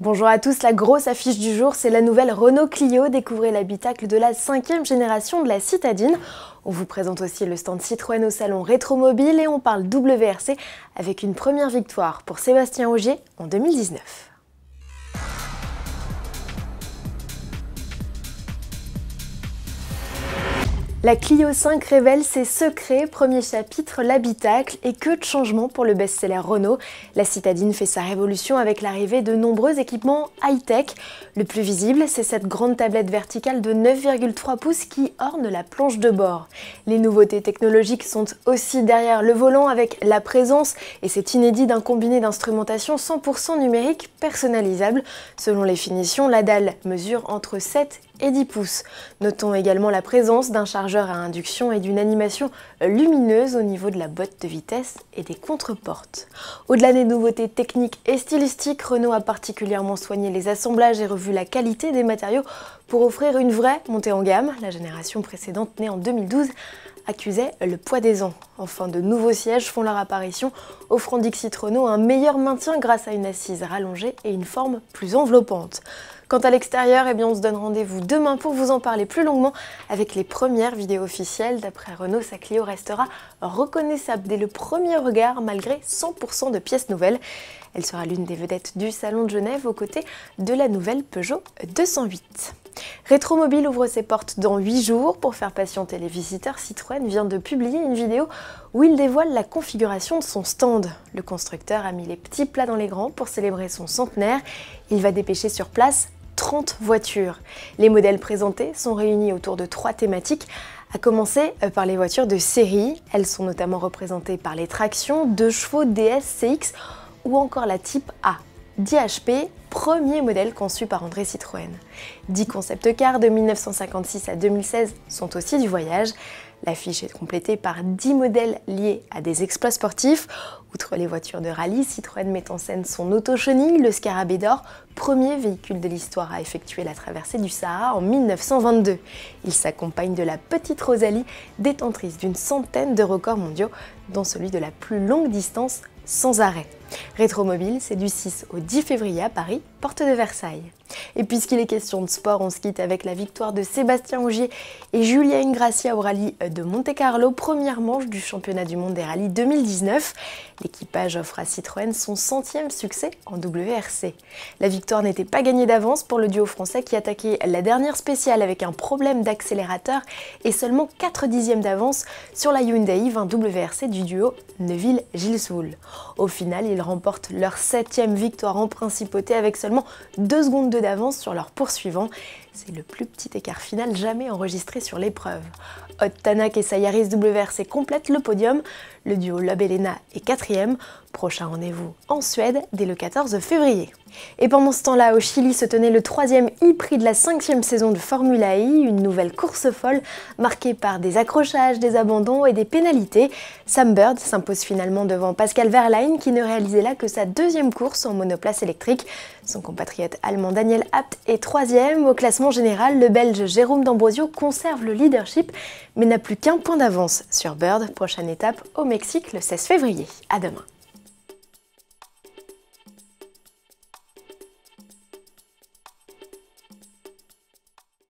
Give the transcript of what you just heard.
Bonjour à tous, la grosse affiche du jour, c'est la nouvelle Renault Clio. Découvrez l'habitacle de la cinquième génération de la citadine. On vous présente aussi le stand Citroën au salon Rétromobile et on parle WRC avec une première victoire pour Sébastien Auger en 2019. La Clio 5 révèle ses secrets, premier chapitre, l'habitacle et que de changements pour le best-seller Renault. La citadine fait sa révolution avec l'arrivée de nombreux équipements high-tech. Le plus visible, c'est cette grande tablette verticale de 9,3 pouces qui orne la planche de bord. Les nouveautés technologiques sont aussi derrière le volant avec la présence, et c'est inédit d'un combiné d'instrumentation 100% numérique personnalisable. Selon les finitions, la dalle mesure entre 7 et 10 pouces. Notons également la présence d'un chargeur à induction et d'une animation lumineuse au niveau de la boîte de vitesse et des contre-portes. Au-delà des nouveautés techniques et stylistiques, Renault a particulièrement soigné les assemblages et revu la qualité des matériaux pour offrir une vraie montée en gamme. La génération précédente, née en 2012, accusait le poids des ans. Enfin, de nouveaux sièges font leur apparition, offrant Dixit Renault un meilleur maintien grâce à une assise rallongée et une forme plus enveloppante. Quant à l'extérieur, eh bien on se donne rendez-vous demain pour vous en parler plus longuement avec les premières vidéos officielles. D'après Renault, sa Clio restera reconnaissable dès le premier regard malgré 100% de pièces nouvelles. Elle sera l'une des vedettes du Salon de Genève aux côtés de la nouvelle Peugeot 208. Rétromobile ouvre ses portes dans 8 jours. Pour faire patienter les visiteurs, Citroën vient de publier une vidéo où il dévoile la configuration de son stand. Le constructeur a mis les petits plats dans les grands pour célébrer son centenaire. Il va dépêcher sur place 30 voitures. Les modèles présentés sont réunis autour de trois thématiques, à commencer euh, par les voitures de série. Elles sont notamment représentées par les tractions, deux chevaux DS, CX ou encore la Type A. 10HP, premier modèle conçu par André Citroën. 10 concept cars de 1956 à 2016 sont aussi du voyage. L'affiche est complétée par 10 modèles liés à des exploits sportifs. Outre les voitures de rallye, Citroën met en scène son auto le Scarabée d'or, premier véhicule de l'histoire à effectuer la traversée du Sahara en 1922. Il s'accompagne de la petite Rosalie, détentrice d'une centaine de records mondiaux, dont celui de la plus longue distance sans arrêt. Rétromobile, c'est du 6 au 10 février à Paris porte de Versailles. Et puisqu'il est question de sport, on se quitte avec la victoire de Sébastien Ogier et Julien Ingracia au rallye de Monte Carlo, première manche du championnat du monde des rallyes 2019. L'équipage offre à Citroën son centième succès en WRC. La victoire n'était pas gagnée d'avance pour le duo français qui attaquait la dernière spéciale avec un problème d'accélérateur et seulement 4 dixièmes d'avance sur la Hyundai 20 WRC du duo neville Soul. Au final, ils remportent leur septième victoire en principauté avec seulement deux secondes d'avance sur leur poursuivant. C'est le plus petit écart final jamais enregistré sur l'épreuve. Tanak et Sayaris WRC complètent le podium. Le duo Elena est quatrième. Prochain rendez-vous en Suède dès le 14 février. Et pendant ce temps-là, au Chili se tenait le troisième e-prix de la cinquième saison de Formula I, une nouvelle course folle marquée par des accrochages, des abandons et des pénalités. Sam Bird s'impose finalement devant Pascal Verlein qui ne réalisait là que sa deuxième course en monoplace électrique. Son compatriote allemand Daniel Apt est troisième au classement en général, le Belge Jérôme D'Ambrosio conserve le leadership, mais n'a plus qu'un point d'avance sur Bird, prochaine étape au Mexique le 16 février. À demain.